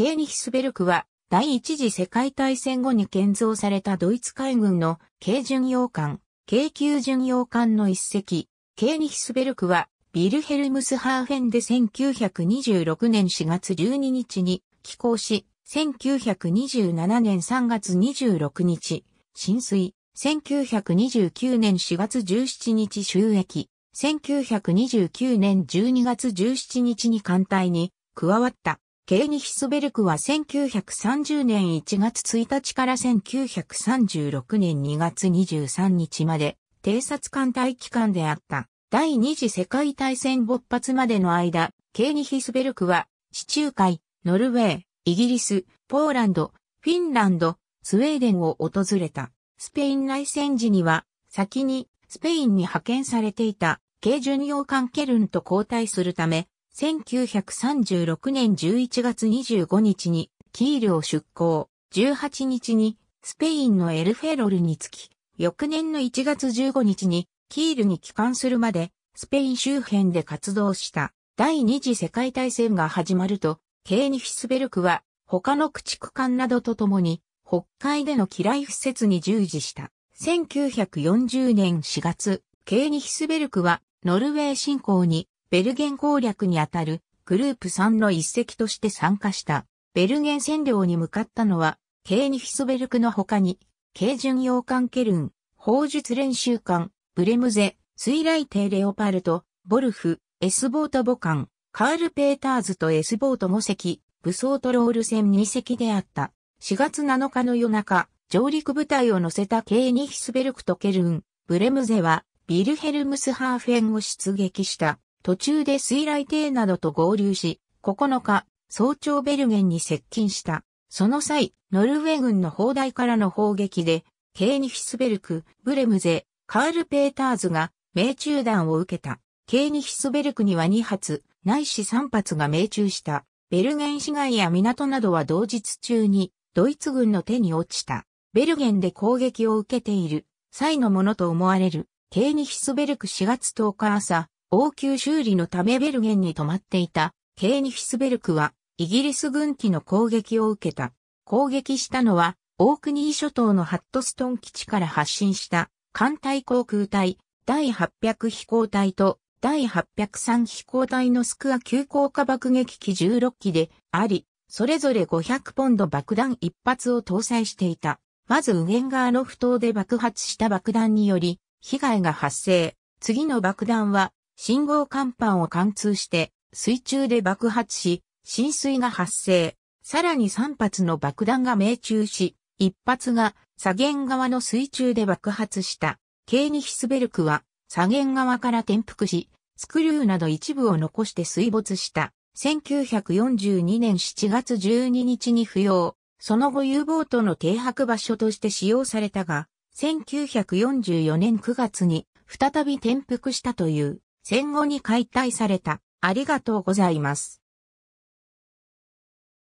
ケーニヒスベルクは、第一次世界大戦後に建造されたドイツ海軍の軽巡洋艦、軽級巡洋艦の一隻、ケーニヒスベルクは、ビルヘルムスハーフェンで1926年4月12日に寄港し、1927年3月26日、浸水、1929年4月17日収益、1929年12月17日に艦隊に加わった。ケーニヒスベルクは1930年1月1日から1936年2月23日まで偵察艦隊機関であった。第二次世界大戦勃発までの間、ケーニヒスベルクは地中海、ノルウェー、イギリス、ポーランド、フィンランド、スウェーデンを訪れた。スペイン内戦時には、先にスペインに派遣されていた、軽巡洋艦ケルンと交代するため、1936年11月25日にキールを出港、18日にスペインのエルフェロルにつき、翌年の1月15日にキールに帰還するまでスペイン周辺で活動した第二次世界大戦が始まると、ケーニフィスベルクは他の駆逐艦などとともに北海での機雷不設に従事した。1940年4月、ケーニヒスベルクはノルウェー侵攻にベルゲン攻略にあたるグループ3の一席として参加した。ベルゲン占領に向かったのは、ケーニヒスベルクの他に、ケー巡洋艦ケルン、砲術練習艦、ブレムゼ、水雷艇レオパルト、ボルフ、エスボート母艦、カール・ペーターズとエスボート5隻、武装トロール船2隻であった。4月7日の夜中、上陸部隊を乗せたケーニヒスベルクとケルン、ブレムゼは、ビルヘルムスハーフェンを出撃した。途中で水雷艇などと合流し、9日、早朝ベルゲンに接近した。その際、ノルウェー軍の砲台からの砲撃で、ケーニヒスベルク、ブレムゼ、カール・ペーターズが命中弾を受けた。ケーニヒスベルクには2発、ないし3発が命中した。ベルゲン市街や港などは同日中にドイツ軍の手に落ちた。ベルゲンで攻撃を受けている際のものと思われるケーニヒスベルク4月10日朝応急修理のためベルゲンに泊まっていたケーニヒスベルクはイギリス軍機の攻撃を受けた。攻撃したのはオークニー諸島のハットストン基地から発進した艦隊航空隊第800飛行隊と第803飛行隊のスクア急降下爆撃機16機であり、それぞれ500ポンド爆弾1発を搭載していた。まずウェンのーロで爆発した爆弾により、被害が発生。次の爆弾は信号甲板を貫通して水中で爆発し、浸水が発生。さらに3発の爆弾が命中し、1発が左舷側の水中で爆発した。ケーニヒスベルクは左舷側から転覆し、スクリューなど一部を残して水没した。1942年7月12日に不要。その後 U ボートの停泊場所として使用されたが、1944年9月に再び転覆したという。戦後に解体された。ありがとうございます。